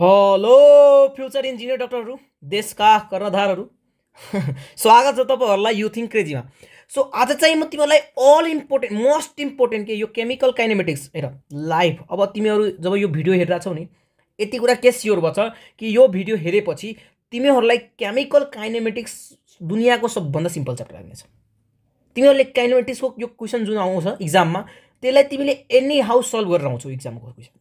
hello future engineer डक्टरहरू देशका कर्णधारहरू स्वागत छ तपाईँहरूलाई यु क्रेजीमा सो आज चाहिँ म तिमीहरूलाई अल इम्पोर्टेन्ट मोस्ट इम्पोर्टेन्ट के यो केमिकल काइनेमेटिक्स हेर लाइफ अब तिमीहरू जब यो भिडियो छौ नि यति कुरा के स्योर भएछ कि यो भिडियो हेरेपछि तिमीहरूलाई केमिकल काइनेमेटिक्स दुनियाँको सबभन्दा सिम्पल च्याप्टर लाग्नेछ तिमीहरूले काइनेमेटिक्सको यो क्वेसन जुन आउँछ इक्जाममा त्यसलाई तिमीले एनी हाउ सल्भ गरेर आउँछौ इक्जामको क्वेसन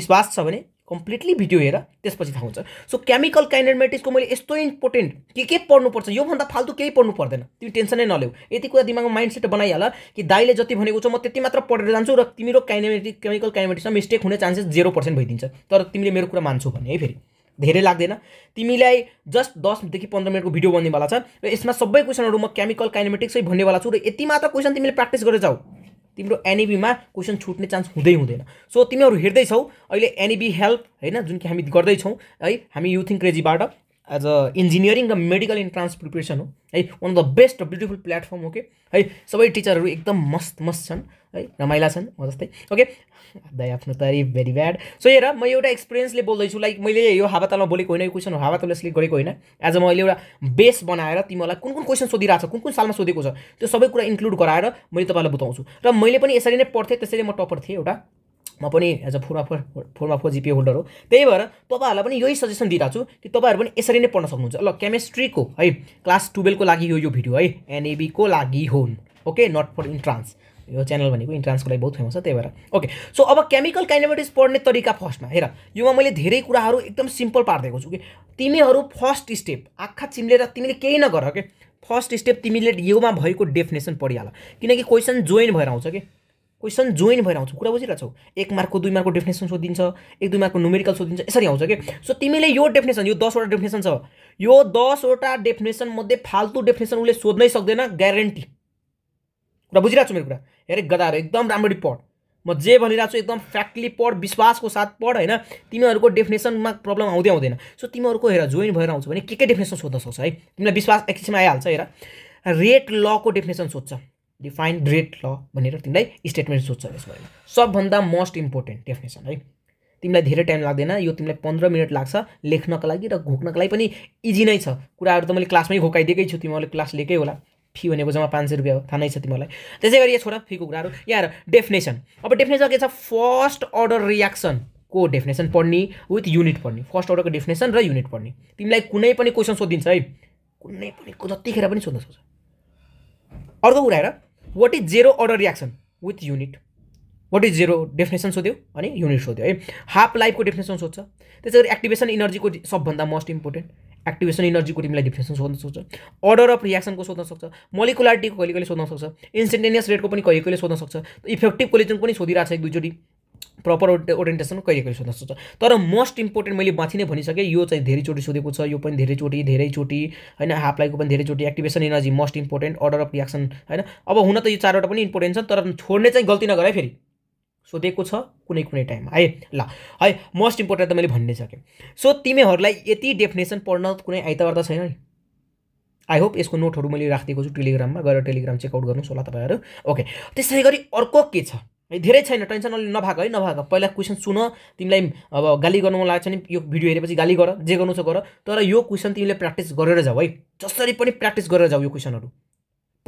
विश्वास छ भने कम्प्लिटली भिडियो हेर त्यसपछि थाहा हुन्छ सो केमिकल काइनेमेटिक्सको मैले यस्तो इम्पोर्टेन्ट के के पढ्नुपर्छ योभन्दा फाल्तु केही पढ्नु पर्दैन तिमी टेन्सनै नल्याउ यति कुरा दिमागमा माइन्ड सेट बनाइहाल कि दाइले जति भनेको छ म त्यति मात्र पढेर जान्छु र तिम्रो काइनेमेटिक केमिकल काइनेमेटिक्समा मिस्टेक हुने चान्सेस जेरो पर्सेन्ट भइदिन्छ तर तिमीले मेरो कुरा मान्छौ भने है फेरि धेरै लाग्दैन तिमीलाई जस्ट दसदेखि पन्ध्र मिनटको भिडियो बन्नेवाला छ र यसमा सबै क्वेसनहरू म केमिकल काइनेमेटिक्सै भन्नेवाला छु र यति मात्र क्वेसन तिमीले प्र्याक्टिस गरेर जाऊ तिम्रो एनइबीमा क्वेसन छुट्ने चान्स हुँदै हुँदैन सो तिमीहरू हेर्दैछौ अहिले एनइबी हेल्प होइन जुन कि हामी गर्दैछौँ है हामी युथ क्रेजीबाट एज अ इन्जिनियरिङ र मेडिकल इन्ट्रान्स प्रिपेरेसन हो है one of the best beautiful platform हो कि है सबै टिचरहरू एकदम मस्त मस्त छन् है रमाइला छन् म जस्तै ओके दाइ आफ्नो तारिफ भेरी ब्याड सो हेर म एउटा एक्सपिरियन्सले बोल्दैछु लाइक मैले यो हावातालमा बोलेको होइन यो क्वेसन हावातालले यसले गरेको होइन एज अ मैले एउटा बेस बनाएर तिमीहरूलाई कुन कुन क्वेसन सोधिरहेको छ कुन कुन सालमा सोधेको छ त्यो सबै कुरा इन्क्लुड गराएर मैले तपाईँलाई बताउँछु र मैले पनि यसरी नै पढ्थेँ त्यसरी म टपर थिएँ एउटा म पनि एज अ फोरमा फोर फोरमा फोर जिपिए होल्डर हो त्यही भएर तपाईँहरूलाई पनि यही सजेसन दिइरहेको छु कि तपाईँहरू पनि यसरी नै पढ्न सक्नुहुन्छ ल केमेस्ट्रीको है क्लास टुवेल्भको लागि हो यो भिडियो है एनएबीको लागि हो ओके नट फर इन्ट्रान्स यो च्यानल भनेको इन्ट्रान्सको लागि बहुत फेमस छ त्यही भएर ओके सो अब केमिकल काइनेमेटिक्स पढ्ने तरिका फर्स्टमा हेर योमा मैले धेरै कुराहरू एकदम सिम्पल पारिदिएको छु कि तिमीहरू फर्स्ट स्टेप आँखा चिम्लेर तिमीले केही नगर के फर्स्ट स्टेप तिमीले योमा भएको डेफिनेसन पढिहाल किनकि क्वेसन जोइन भएर आउँछ कि क्वेसन जोइन भएर आउँछ कुरा बुझिरहेको छौ एक मार्कको दुई मार्कको डेफिनेसन सोधिन्छ एक दुई मार्कको नुमेरिकल सोधिन्छ यसरी आउँछ कि सो तिमीले यो डेफिनेसन यो दसवटा डेफिनेसन छ यो दसवटा डेफिनेसन मध्ये फाल्तु डेफिनेसन उसले सोध्नै सक्दैन ग्यारेन्टी कुरा बुझिरहेको छु मेरो कुरा हेरे गदाहरू एकदम राम्ररी पढ म जे भनिरहेको छु एकदम फ्याक्टली पढ विश्वासको साथ पढ होइन तिमीहरूको डेफिनेसनमा प्रब्लम आउँदै आउँदैन सो तिमीहरूको हेर जोइन भएर आउँछ भने के के डेफिनेसन सोध्न सक्छ है तिमीलाई विश्वास एकछिनमा आइहाल्छ हेर रेट लको डेफिनेसन सोध्छ डिफाइन रेट ल भनेर तिमीलाई स्टेटमेन्ट सोध्छ त्यसमा सबभन्दा मोस्ट इम्पोर्टेन्ट डेफिनेसन है तिमीलाई धेरै टाइम लाग्दैन यो तिमीलाई पन्ध्र मिनट लाग्छ लेख्नको लागि र घोक्नको लागि पनि इजी नै छ कुराहरू त मैले क्लासमै घोकाइदिएकै छु तिमीहरूले क्लास लिएकै होला फी भनेको जम्मा पाँच सय रुपियाँ हो थाहा नै छ तिमीहरूलाई त्यसै गरी यहाँ छोरा फीको कुराहरू यहाँ डेफिनेसन अब डेफिनेसन के छ फर्स्ट अर्डर रियाक्सन को डेफिनेसन पढ्ने विथ युनिट पढ्ने फर्स्ट अर्डरको डेफिनेसन र युनिट पढ्ने तिमीलाई कुनै पनि क्वेसन सोधिन्छ है कुनै पनि जतिखेर पनि सोध्न सक्छ अर्को कुरा हेर what is zero order reaction with unit what is zero definition सोध्यो अनि युनिट सोध्यो है हाफ लाइफको डेफिनेसन सोध्छ त्यसै गरी एक्टिभेसन इनर्जीको सबभन्दा मोस्ट इम्पोर्टेन्ट एक्टिभेसन इनर्जीको तिमीलाई डेफिनेसन सोध्न सक्छ अर्डर अफ रियाक्सनको सोध्न सक्छ मलिकुलारिटीको कहिले कहिले सोध्न सक्छ इन्सेन्टेनियस रेटको पनि कहिले कहिले सोध्न सक्छ इफेक्टिभ कोलिजन पनि सोधिरहेको छ एक दुईचोटि प्रपर ओरिएन्टेसन कहिले कहिले सोध्न सक्छ तर मोस्ट इम्पोर्टेन्ट मैले माथि नै भनिसकेँ यो चाहिँ धेरैचोटि सोधेको छ यो पनि धेरैचोटि धेरैचोटि होइन हाप्लाईको पनि धेरैचोटि activation energy most important order of reaction होइन अब हुन त यो चारवटा पनि इम्पोर्टेन्ट छ तर छोड्ने चाहिँ गल्ती है फेरि सोधेको छ कुनै कुनै टाइममा है ल है मोस्ट इम्पोर्टेन्ट त मैले भन्ने सकेँ सो तिमीहरूलाई यति डेफिनेसन पढ्न कुनै आइतबार त छैन नि आई होप यसको नोटहरू मैले राखिदिएको छु टेलिग्राममा गएर टेलिग्राम चेकआउट गर्नुहोस् होला तपाईँहरू ओके त्यसै गरी अर्को के छ है धेरै छैन टेन्सन अलि नभएको है नभएको पहिला क्वेसन सुन तिमीलाई अब गाली गर्नु मन छ नि यो भिडियो हेरेपछि गाली गर जे गर्नु छ गर तर यो क्वेसन तिमीले प्र्याक्टिस गरेर जाऊ है जसरी पनि प्र्याक्टिस गरेर जाऊ यो क्वेसनहरू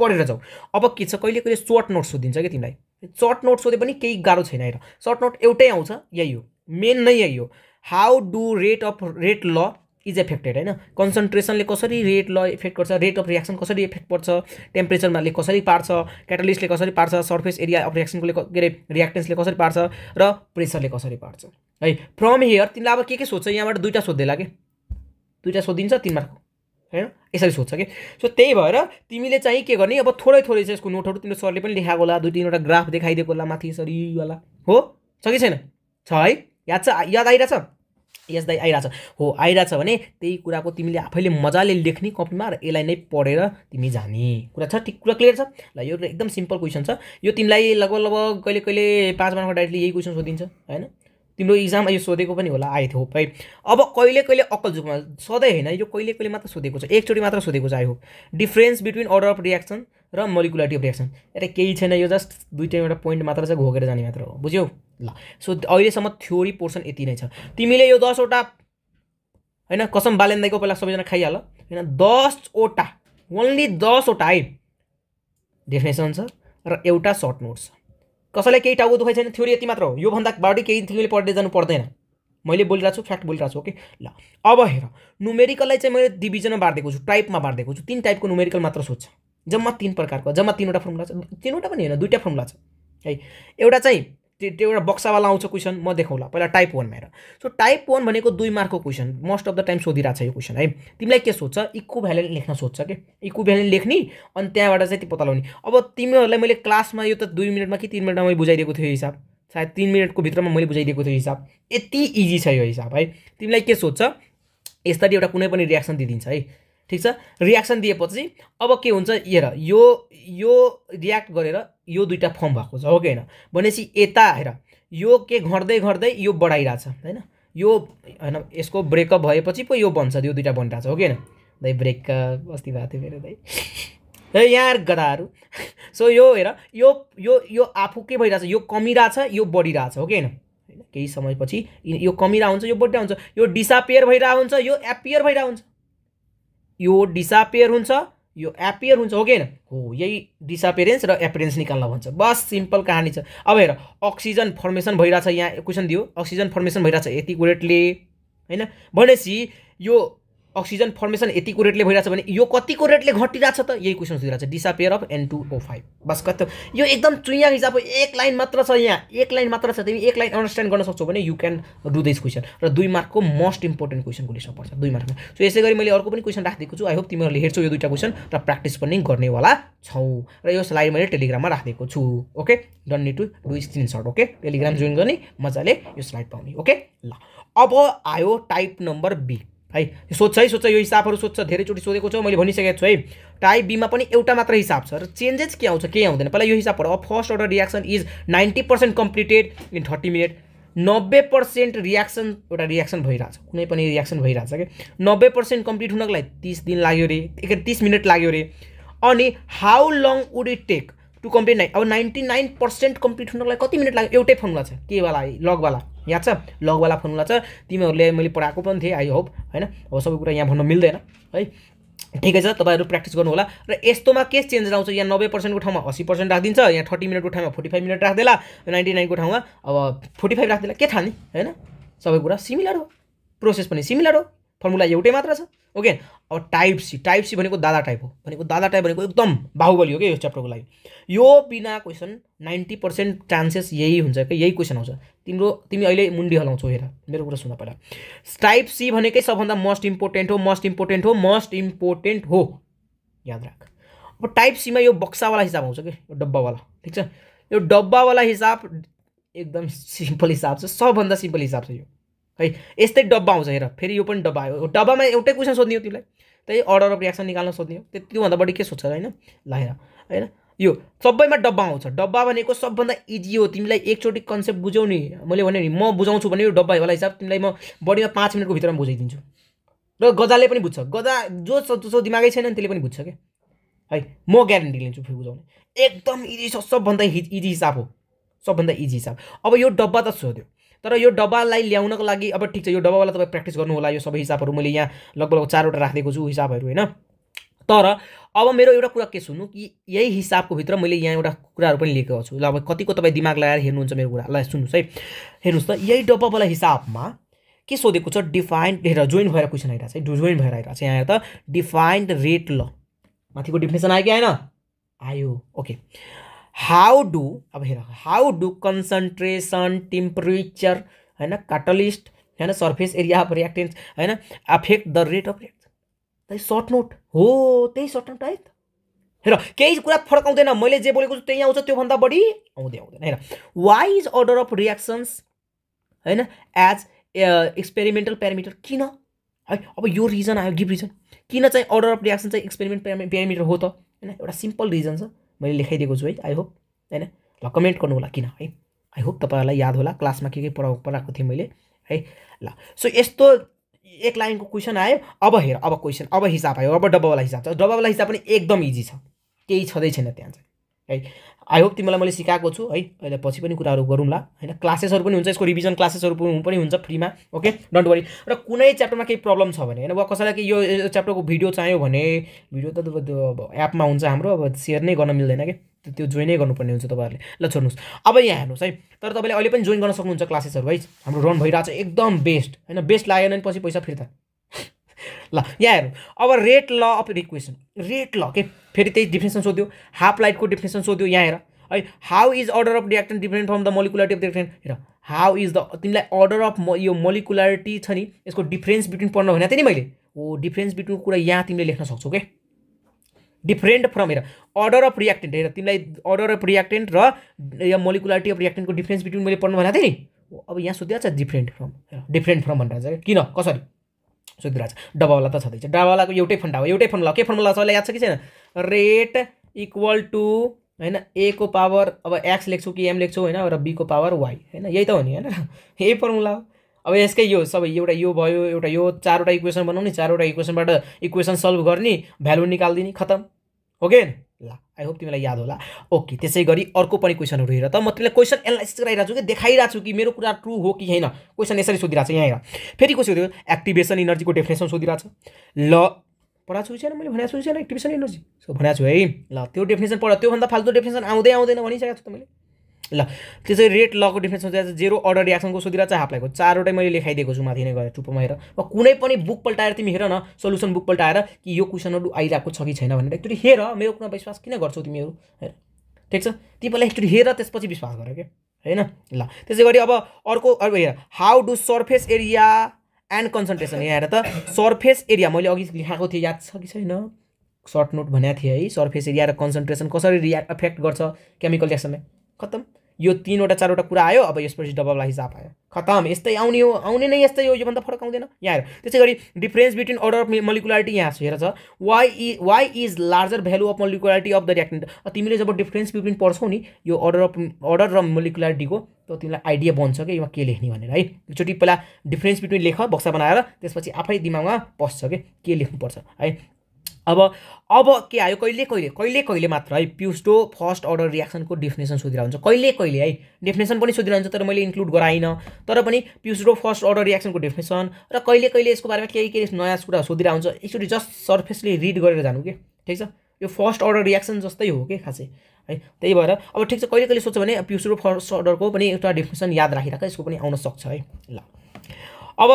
पढेर जाऊ अब के छ कहिले कहिले सर्ट नोट सोधिदिन्छ क्या तिमीलाई सर्ट नोट सोधे पनि केही गाह्रो छैन हेर सर्ट नोट एउटै आउँछ यही हो मेन नै यही हो how do rate of rate law is affected होइन कन्सन्ट्रेसनले कसरी रेटलाई इफेक्ट गर्छ रेट अफ रियाक्सन कसरी इफेक्ट पर्छ टेम्परेचरमाले कसरी पार्छ क्याटलिस्टले कसरी पार्छ सर्फेस एरिया अफ रियाक्सनकोले के अरे रियाक्टेन्सले कसरी पार्छ र प्रेसरले कसरी पार्छ है फ्रम हेयर तिमीलाई अब के के सोध्छ यहाँबाट दुइटा सोध्दैला कि दुइटा सोधिन्छ तिन मार्क होइन यसरी सोध्छ कि सो त्यही भएर तिमीले चाहिँ के गर्ने अब थोरै थोरै चाहिँ यसको नोटहरू तिम्रो सरले पनि लेखाएको होला दुई तिनवटा ग्राफ देखाइदिएको होला माथि यसरी होला हो छ कि छैन छ है याद छ याद आइरहेछ यसलाई आइरहेछ हो आइरहेछ भने त्यही कुराको तिमीले आफैले मजाले लेख्ने कपीमा र यसलाई नै पढेर तिमी जाने कुरा छ ठिक कुरा क्लियर छ ल यो एकदम सिम्पल क्वेसन छ यो तिमीलाई लगभग लगभग कहिले कहिले पाँच मार्कको डाइरेक्टली यही क्वेसन सोधिन्छ होइन तिम्रो इक्जाममा यो सोधेको पनि होला आई होप है अब कहिले कहिले अक्कल जुकमा सधैँ होइन यो कहिले कहिले मात्र सोधेको छ एकचोटि मात्र सोधेको छ I hope difference between order of reaction र मलिकुलारिटी अफ रियाक्सन यता केही छैन यो जस्ट दुईवटा एउटा पोइन्ट मात्र छ घोकेर जाने मात्र हो बुझ्यौ ल सो अहिलेसम्म थ्योरी पोर्सन यति नै छ तिमीले यो दसवटा होइन कसम बालेन्दाईको पहिला सबैजना खाइहाल होइन दसवटा ओन्ली दसवटा है डेफिनेसन छ र एउटा सर्ट नोट छ कसैलाई केही टाउको दुखाइ छैन थ्योरी यति मात्र हो योभन्दा बाटो केही तिमीले पढ्दै जानु पर्दैन मैले बोलिरहेको छु फ्याक्ट बोलिरहेको छु ओके ल अब हेर नुमेरिकललाई चाहिँ मैले डिभिजनमा बाँडिदिएको छु टाइपमा बाँडिदिएको छु तिन टाइपको नुमेरिकल मात्र सोध्छ जम्मा तिन प्रकारको जम्मा तिनवटा फर्मुला छ तिनवटा पनि होइन दुईवटा फर्मुला छ है एउटा चाहिँ त्यो त्यो एउटा बक्सावाला आउँछ क्वेसन म देखाउँला पहिला टाइप वान मेरो सो टाइप वान भनेको दुई मार्कको question most of the time सोधिरहेको छ यो क्वेसन है तिमीलाई के सोध्छ इक्वु भ्यालेन्ट लेख्न सोध्छ कि इक्व भ्यालेन्ट लेख्ने अनि त्यहाँबाट चाहिँ त्यो पत्ता लगाउने अब तिमीहरूलाई मैले क्लासमा यो त दुई मिनटमा कि तिन मिनटमा मैले बुझाइदिएको थिएँ हिसाब सायद तिन मिनटको भित्रमा मैले बुझाइदिएको थिएँ हिसाब यति इजी छ यो हिसाब है तिमीलाई के सोध्छ यसरी एउटा कुनै पनि रियाक्सन दिइदिन्छ है ठिक छ रियाक्सन दिएपछि अब के हुन्छ हेर यो यो रियाक्ट गरेर यो दुइटा फर्म भएको छ हो कि होइन भनेपछि यता हेर यो के घट्दै घट्दै यो बढाइरहेछ होइन यो होइन यसको ब्रेकअप भएपछि पो यो बन्छ यो दुइटा बनिरहेछ हो कि होइन दाइ ब्रेकअप अस्ति भएको थियो मेरो दाइ है यार गदाहरू सो यो हेर यो यो यो आफू के भइरहेछ यो कमिरहेछ यो बढिरहेछ हो कि होइन होइन केही समयपछि यो कमिरहेको हुन्छ यो बढिरहेको हुन्छ यो डिसापियर भइरहेको हुन्छ यो एपियर भइरहेको हुन्छ यो डिसापेयर हुन्छ यो एपियर हुन्छ हो कि होइन हो यही डिसापेरेन्स र एपिरेन्स निकाल्न भन्छ बस सिम्पल कहानी छ अब हेर अक्सिजन फर्मेसन भइरहेछ यहाँ क्वेसन दियो अक्सिजन फर्मेसन भइरहेछ यति वेटले होइन भनेपछि यो अक्सिजन फर्मेसन यतिको रेटले भइरहेछ भने यो कतिको रेटले घटिरहेछ त यही क्वेसन सोधिरहेको छ disappear of N two O five बस कति यो एकदम चुइया हिसाब एक लाइन मात्र छ यहाँ एक लाइन मात्र छ तिमी एक लाइन अन्डरस्ट्यान्ड गर्न सक्छौ भने you can do this question र दुई मार्कको मोस्ट इम्पोर्टेन्ट क्वेसनको लिस्टमा पर्छ दुई मार्कमा सो यसै गरी मैले अर्को पनि क्वेसन राखिदिएको छु आई होप तिमीहरूले हेर्छौ यो दुईवटा क्वेसन र प्र्याक्टिस पनि गर्नेवाला छौ र यो स्लाइड मैले टेलिग्राममा राखिदिएको छु ओके डन नि to do screenshot okay Telegram join गर्ने मजाले यो स्लाइड पाउने ओके ल अब आयो टाइप नम्बर बी है सोध्छ है सोध्छ यो हिसाबहरू सोध्छ धेरैचोटि सोधेको छ मैले भनिसकेको छु है टाइप बीमा पनि एउटा मात्र हिसाब छ र चेन्जेस के आउँछ केही आउँदैन पहिला यो हिसाब पढ first order reaction is ninety percent completed in thirty minute नब्बे पर्सेन्ट रियाक्सन एउटा रियाक्सन भइरहेछ कुनै पनि रियाक्सन भइरहेछ कि नब्बे पर्सेन्ट कम्प्लिट हुनको लागि तिस दिन लाग्यो अरे एक तिस मिनट लाग्यो अरे अनि how long would it take to complete nine अब नाइन्टी नाइन पर्सेन्ट कम्प्लिट हुनको लागि कति मिनट लाग्यो एउटै फर्मुला छ केवाला लगवाला याद छ लगवाला फर्मुला छ तिमीहरूले मैले पढाएको पनि थिएँ आई होप होइन अब सबै कुरा यहाँ भन्न मिल्दैन है ठिकै छ तपाईँहरू प्र्याक्टिस होला र यस्तोमा के चेन्ज आउँछ यहाँ नब्बे पर्सेन्टको ठाउँमा असी पर्सेन्ट राखिदिन्छ यहाँ थर्टी मिनटको ठाउँमा फोर्टी फाइभ मिनट राखिदिएला नाइन्टी नाइनको ठाउँमा अब फोर्टी फाइभ राखिदिएला के नि होइन सबै कुरा सिमिलर हो प्रोसेस पनि सिमिलर हो फर्मुला एउटै मात्र छ ओके अब टाइप सी टाइप सी भनेको दादा टाइप हो भनेको दादा टाइप भनेको एकदम बाहुबली हो क्या यो च्याप्टरको लागि यो बिना क्वेसन नाइन्टी पर्सेन्ट चान्सेस यही हुन्छ क्या यही क्वेसन आउँछ तिम्रो तिमी अहिले मुन्डी हलाउँछौ हेर मेरो कुरा सुन पहिला टाइप सी भनेकै सबभन्दा मोस्ट इम्पोर्टेन्ट हो मोस्ट इम्पोर्टेन्ट हो मोस्ट इम्पोर्टेन्ट हो याद राख अब टाइप सीमा यो बक्सावाला हिसाब आउँछ कि यो डब्बावाला ठिक छ यो डब्बावाला हिसाब एकदम सिम्पल हिसाब छ सबभन्दा सिम्पल हिसाब छ यो है यस्तै डब्बा आउँछ हेर फेरि यो पनि डब्बा आयो डब्बामा एउटै क्वेसन सोध्ने हो तिमीलाई त्यही अर्डर अफ रियाक्सन निकाल्न सोध्ने हो त्यो त्योभन्दा बढी के सोध्छ होइन ल हेर होइन यो सबैमा डब्बा आउँछ डब्बा भनेको सबभन्दा इजी हो तिमीलाई एकचोटि कन्सेप्ट बुझाउ नि मैले भने नि म बुझाउँछु भने यो डब्बा होला हिसाब तिमीलाई म बढीमा पाँच मिनटको भित्रमा बुझाइदिन्छु र गजाले पनि बुझ्छ गजा जो जो दिमागै छैन नि त्यसले पनि बुझ्छ क्या है म ग्यारेन्टी लिन्छु फेरि बुझाउने एकदम इजी छ सबभन्दा इजी हिसाब हो सबभन्दा इजी हिसाब अब यो डब्बा त सोध्यो तर यो डब्बालाई ल्याउनको लागि अब ठिक छ यो डब्बावाला तपाईँ प्र्याक्टिस गर्नु होला यो सबै हिसाबहरू मैले यहाँ लगभग चारवटा राखिदिएको छु हिसाबहरू होइन तर अब मेरो एउटा कुरा के सुन्नु कि यही हिसाबको भित्र मैले यहाँ एउटा कुराहरू पनि लिएको छु ल अब कतिको तपाईँ दिमाग लगाएर हेर्नुहुन्छ मेरो कुरा ल सुन्नुहोस् है हेर्नुहोस् त यही डब्बावाला हिसाबमा के सोधेको छ डिफाइन्ड हेर जोइन भएर क्वेसन आइरहेको छ जोइन भएर आइरहेको छ यहाँ त डिफाइन्ड रेट ल माथिको डिफिनेसन आयो कि आएन आयो ओके हाउ डु अब हेर हाउ डु कन्सन्ट्रेसन टेम्परेचर होइन काटलिस्ट होइन सर्फेस एरिया अफ रियाक्टेन्स होइन affect the rate of reaction त्यही सर्ट नोट हो त्यही सर्ट नोट है त हेर केही कुरा फरक मैले जे बोलेको छु त्यही आउँछ त्योभन्दा बढी आउँदै आउँदैन होइन why is order of reactions होइन एज एक्सपेरिमेन्टल प्यारामिटर किन है अब यो रिजन आयो गिभ रिजन किन चाहिँ अर्डर अफ रियाक्सन चाहिँ एक्सपेरिमेन्ट प्यारामिटर हो त होइन एउटा सिम्पल रिजन छ मैले लेखाइदिएको छु है आई होप होइन ल कमेन्ट गर्नु होला किन है आई होप तपाईँहरूलाई याद होला क्लासमा के के पढाउ पढाएको थिएँ मैले है ल सो यस्तो एक लाइनको क्वेसन आयो अब हेर अब क्वेसन अब हिसाब आयो अब डब्बावाला हिसाब छ डब्बावाला हिसाब पनि एकदम इजी छ केही छँदै छैन त्यहाँ चाहिँ है आई होप तिमीलाई मैले सिकाएको छु है अहिले पछि पनि कुराहरू गरौँला होइन क्लासेसहरू पनि हुन्छ यसको रिभिजन क्लासेसहरू पनि हुन्छ फ्रीमा ओके डोन्ट वरी र कुनै च्याप्टरमा केही प्रब्लम छ भने होइन वा कसैलाई कि यो च्याप्टरको भिडियो चाहियो भने भिडियो त अब एपमा हुन्छ हाम्रो अब सेयर नै गर्न मिल्दैन कि त्यो जोइनै गर्नुपर्ने हुन्छ तपाईँहरूले ल छोड्नुहोस् अब यहाँ हेर्नुहोस् है तर तपाईँले अहिले पनि जोइन गर्न सक्नुहुन्छ क्लासेसहरू है हाम्रो रन भइरहेको छ एकदम बेस्ट होइन बेस्ट लागेन भने पछि पैसा फिर्ता ल यहाँ हेरौँ अब rate law of equation rate ल के फेरि त्यही डिफिनेसन सोध्यो हाफ लाइटको डिफिनेसन सोध्यो यहाँ हेर है how is order of reactant different from the molecularity of reactant हेर हाउ इज द तिमीलाई अर्डर अफ यो मोलिकुलरिटी छ नि यसको डिफ्रेन्स बिट्विन पढ्न भनेको थिएँ नि मैले ओ डिफ्रेन्स बिट्विन कुरा यहाँ तिमीले लेख्न सक्छौ क्या डिफ्रेन्ट फ्रम हेर अर्डर अफ रियाक्टेन्ट हेर तिमीलाई अर्डर अफ रियाक्टेन्ट र यो मोलिकुलरिटी अफ रियाक्टेन्टको डिफ्रेन्स बिट्विन मैले पढ्नु भनेको थिएँ नि अब यहाँ सोधिहाल्छ डिफ्रेन्ट फ्रम हेर डिफ्रेन्ट फ्रम भनेर किन कसरी सोधिरहेको छ डबावाला त छँदैछ डबावालाको एउटै फन्डा हो एउटै फर्मुला के फर्मुला छ याद छ कि छैन रेट इक्वल टु होइन ए को पावर अब एक्स लेख्छु कि एम लेख्छु होइन र बीको पावर वाइ होइन यही त हो नि होइन यही फर्मुला हो अब यसकै यो सबै एउटा यो भयो एउटा यो चारवटा इक्वेसन बनाउने चारवटा इक्वेसनबाट इक्वेसन सल्भ गर्ने भ्यालु निकालिदिने खतम ओके आई होप तिमीलाई याद होला ओके त्यसै गरी अर्को पनि क्वेसनहरू हेर त म तिमीलाई क्वेसन एनालाइसिस गराइरहेको छु कि देखाइरहेको छु कि मेरो कुरा ट्रु हो कि होइन क्वेसन यसरी सोधिरहेको छ यहाँ हेर फेरि कसो सोध्यो एक्टिभेसन इनर्जीको डेफिनेसन सोधिरहेको छ ल पढाएको छु छैन मैले भनेको छु छैन एक्टिभेसन इनर्जी सो भनेको छु है ल त्यो डेफिनेसन पढ त्योभन्दा फाल्तु डेफिनेसन आउँदै आउँदैन भनिसकेको छु त मैले ल त्यसै चाहिँ रेड लको डिफ्रेन्स चाहिँ आज जेरो अर्डर रियाक्सनको सोधिरहेको छ हाफलाईको चारवटै मैले लेखाइदिएको छु माथि नै गएर टुप्पोमा हेर वा कुनै पनि बुक पल्टाएर तिमी हेर न सल्युसन बुक पल्टाएर कि यो क्वेसनहरू आइरहेको छ कि छैन भनेर एकचोटि हेर मेरो कुन विश्वास किन गर्छौ तिमीहरू हेर ठिक छ तिमीलाई एकचोटि हेर त्यसपछि विश्वास गर क्या होइन ल त्यसै गरी अब अर्को अर्को हेर how do surface area and concentration यहाँ हेर त सर्फेस एरिया मैले अघि लेखाएको थिएँ याद छ कि छैन सर्ट नोट भनेको थिएँ है सर्फेस एरिया र कन्सन्ट्रेसन कसरी रिया एफेक्ट गर्छ केमिकल रियाक्सनलाई खतम यो तिनवटा चारवटा कुरा आयो अब यसपछि डबल हिसाब आयो खतम यस्तै आउने हो आउने नै यस्तै हो योभन्दा फरक आउँदैन यहाँ हेर त्यसै गरी difference between order of molecularity यहाँ हेर छ why uh why is larger value of molecularity of the reactant तिमीले जब डिफ्रेन्स बिट्विन पढ्छौ नि यो अर्डर अफ अर्डर र मलिकुलारिटीको त तिमीलाई आइडिया बन्छ कि यसमा के लेख्ने भनेर है एकचोटि पहिला डिफ्रेन्स बिट्विन लेख बक्सा बनाएर त्यसपछि आफै दिमागमा पस्छ कि के लेख्नुपर्छ है अब अब के आयो कहिले कहिले कहिले कहिले मात्र है प्युस्टो फर्स्ट अर्डर रियाक्सनको डेफिनेसन सोधिरहेको हुन्छ कहिले कहिले है डेफिनेसन पनि सोधिरहेको हुन्छ तर मैले इन्क्लुड गराइनँ तर पनि प्युस्टो फर्स्ट अर्डर रियाक्सनको डेफिनेसन र कहिले कहिले यसको बारेमा केही केही नयाँ कुरा सोधिरहेको हुन्छ एकचोटि जस्ट सर्फेसली रिड गरेर जानु कि ठिक छ यो फर्स्ट अर्डर रियाक्सन जस्तै हो कि खासै है त्यही भएर अब ठिक छ कहिले कहिले सोच्छ भने प्युस्टो फर्स्ट अर्डरको पनि एउटा डेफिनेसन याद राखिरहेको यसको पनि आउन सक्छ है ल अब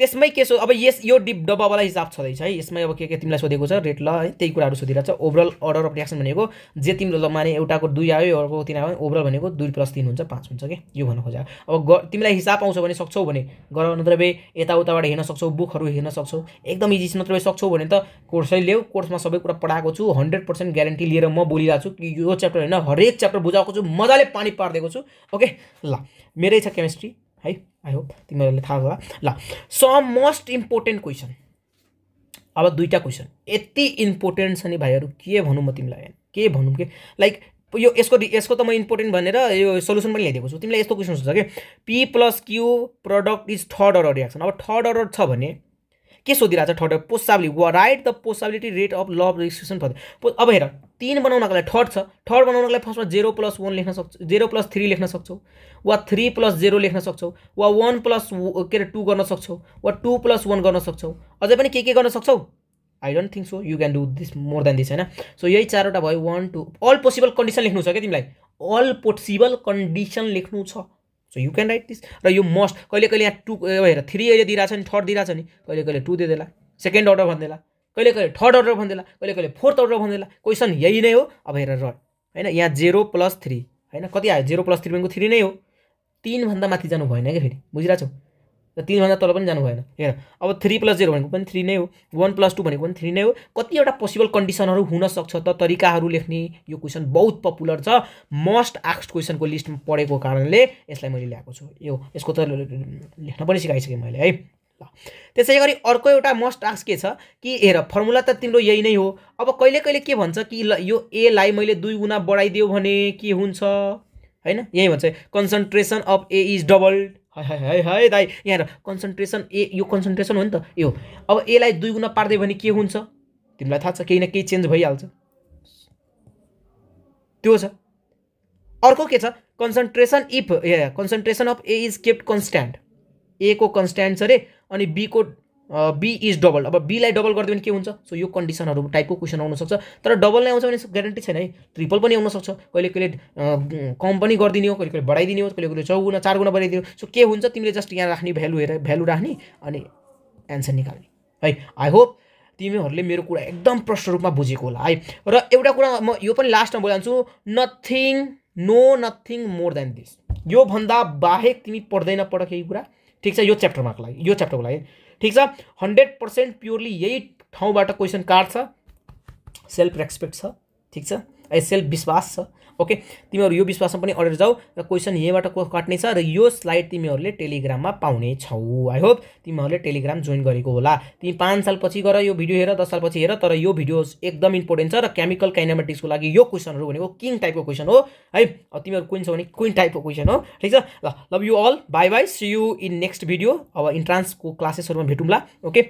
त्यसमै के सो अब यस यो डिप डब्बावाला हिसाब छँदैछ है यसमै अब के के तिमीलाई सोधेको छ रेट ल है त्यही कुराहरू सोधिरहेको छ ओभरअल अर्डर अफ रियाक्सन भनेको जे तिम्रो माने एउटाको दुई आयो अर्को तिन आयो ओभरअल भनेको दुई प्लस तिन हुन्छ पाँच हुन्छ कि यो भन्नु खोजा अब ग तिमीलाई हिसाब आउँछ भने सक्छौ भने गर नत्र यताउताबाट हेर्न सक्छौ बुकहरू हेर्न सक्छौ एकदम इजी नत्र सक्छौ भने त कोर्सै ल्याऊ कोर्समा सबै कुरा पढाएको छु हन्ड्रेड पर्सेन्ट ग्यारेन्टी लिएर म बोलिरहेको छु कि यो च्याप्टर होइन हरेक च्याप्टर बुझाएको छु मजाले पानी पारिदिएको छु ओके ल मेरै छ केमिस्ट्री है आई होप तिमी থাক হোৱা লা চম মষ্ট ইম্পৰ্টেণ্ট अब दुईटा क्वेश्चन ये इंपोर्टेन्ट छ नि के भनौँ म तिमी के भनौँ के लाइक यो इसको इसको तो मैं इंपोर्टेंट बने यो सोल्युसन पनि ल्याइदिएको छु तिमीलाई यस्तो क्वेसन कि P plus Q product is third order reaction अब थर्ड अर्डर छ के सोधिरहेको छ थर्ड पोसाबिलिटी वा write the possibility rate of love registration for अब हेर तिन बनाउनको लागि थर्ड छ थर्ड बनाउनको लागि फर्स्टमा जेरो प्लस वान लेख्न सक्छौ जेरो प्लस थ्री लेख्न सक्छौ वा थ्री प्लस जेरो लेख्न सक्छौ वा वान प्लस के अरे टू गर्न सक्छौ वा टू प्लस वान गर्न सक्छौ अझै पनि के के गर्न सक्छौ I don't think so you can do this more than this होइन सो यही चारवटा भयो one two all possible condition लेख्नु छ क्या तिमीलाई अल पोसिबल कन्डिसन लेख्नु छ so you can write this र यो मस्ट कहिले कहिले यहाँ टु हेर थ्री अहिले दिइरहेको छ नि थर्ड दिइरहेको छ नि कहिले कहिले टू दिँदैला सेकेन्ड अर्डर भन्दैला कहिले कहिले थर्ड अर्डर भन्दैला कहिले कहिले फोर्थ अर्डर भन्दैला क्वेसन यही नै हो अब हेर रड होइन यहाँ जेरो प्लस थ्री होइन कति आयो जेरो प्लस थ्री भनेको थ्री नै हो तिनभन्दा माथि जानु भएन क्या फेरि बुझिरहेको छौ तिनभन्दा तल पनि जानु भएन हेर अब थ्री प्लस जेरो भनेको पनि थ्री नै हो वान प्लस टू भनेको पनि थ्री नै हो कतिवटा पोसिबल कन्डिसनहरू हुनसक्छ त तरिकाहरू लेख्ने यो क्वेसन बहुत पपुलर छ मस्ट आस्ट क्वेसनको लिस्टमा पढेको कारणले यसलाई मैले ल्याएको छु यो यसको त लेख्न पनि सिकाइसकेँ मैले है ल त्यसै गरी अर्को एउटा मस्ट आस्क के छ कि हेर फर्मुला त तिम्रो यही नै हो अब कहिले कहिले के भन्छ कि ल यो एलाई मैले दुई गुणा बढाइदियो भने के हुन्छ होइन यही भन्छ concentration of A is doubled है है है दाइ यहाँ कन्सन्ट्रेसन ए यो कन्सन्ट्रेसन हो नि त यो अब एलाई दुई गुणा पार्दै भने के हुन्छ तिमीलाई थाहा छ केही न केही चेन्ज भइहाल्छ त्यो छ अर्को के छ concentration if A concentration of A is kept constant A को कन्सट्यान्ट छ अरे अनि बीको बी इज डबल अब बीलाई डबल गरिदियो भने के हुन्छ सो यो कन्डिसनहरू टाइपको क्वेसन आउनसक्छ तर डबल नै आउँछ भने ग्यारेन्टी छैन है ट्रिपल पनि आउनसक्छ कहिले कहिले कम पनि गरिदिने हो कहिले कहिले बढाइदिने हो कहिले कहिले चौगुना चार गुणा बढाइदिने सो के हुन्छ तिमीले जस्ट यहाँ राख्ने भ्यालु हेरेर भ्यालु राख्ने अनि एन्सर निकाल्ने है आई होप तिमीहरूले मेरो कुरा एकदम प्रश्न रूपमा बुझेको होला है र एउटा कुरा म यो पनि लास्टमा बोलान्छु nothing no nothing more than this योभन्दा बाहेक तिमी पढ्दैन पढ केही कुरा ठिक छ यो च्याप्टरमाको लागि यो च्याप्टरको लागि ठीक है हंड्रेड पर्सेंट प्योरली यही ठाउँबाट कोईसन कार्ड सेल्फ रेस्पेक्ट ठीक है ए सेल्फ विश्वास छ ओके तिमीहरू यो विश्वासमा पनि अडेर जाऊ र क्वेसन यहीँबाट छ र यो स्लाइड तिमीहरूले टेलिग्राममा पाउने छौ आई होप तिमीहरूले टेलिग्राम जोइन गरेको होला तिमी पाँच सालपछि गर यो भिडियो हेर दस सालपछि हेर तर यो भिडियो एकदम इम्पोर्टेन्ट छ र केमिकल काइनामेटिक्सको लागि यो क्वेसनहरू भनेको किङ टाइपको क्वेसन हो है तिमीहरू कुन छ भने कुन टाइपको क्वेसन हो ठिक छ ल love you all bye bye see you in next video अब इन्ट्रान्सको क्लासेसहरूमा भेटौँला ओके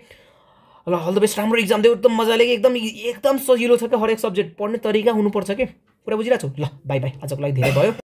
ल अल द बेस्ट राम्रो इक्जाम दियो एकदम मजाले एकदम एकदम सजिलो छ क्या हरेक सब्जेक्ट पढ्ने तरिका हुनुपर्छ कि कुरा बुझिरहेको छु ल बाई बाई आजको लागि धेरै भयो